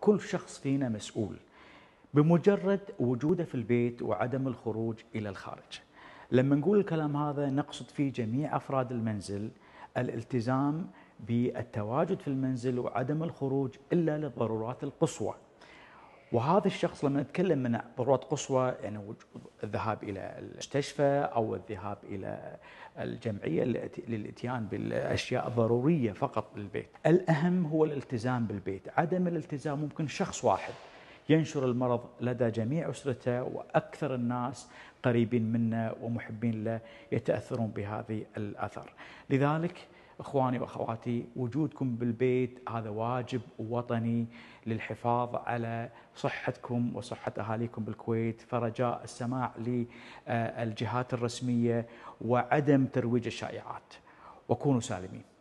كل شخص فينا مسؤول بمجرد وجوده في البيت وعدم الخروج إلى الخارج لما نقول الكلام هذا نقصد فيه جميع أفراد المنزل الالتزام بالتواجد في المنزل وعدم الخروج إلا للضرورات القصوى وهذا الشخص لما نتكلم من ضرورات قصوى يعني الذهاب الى المستشفى او الذهاب الى الجمعيه للاتيان بالاشياء الضروريه فقط للبيت. الاهم هو الالتزام بالبيت، عدم الالتزام ممكن شخص واحد ينشر المرض لدى جميع اسرته واكثر الناس قريبين منه ومحبين له يتاثرون بهذه الاثر. لذلك اخواني واخواتي وجودكم بالبيت هذا واجب وطني للحفاظ على صحتكم وصحه اهاليكم بالكويت فرجاء السماع للجهات الرسميه وعدم ترويج الشائعات وكونوا سالمين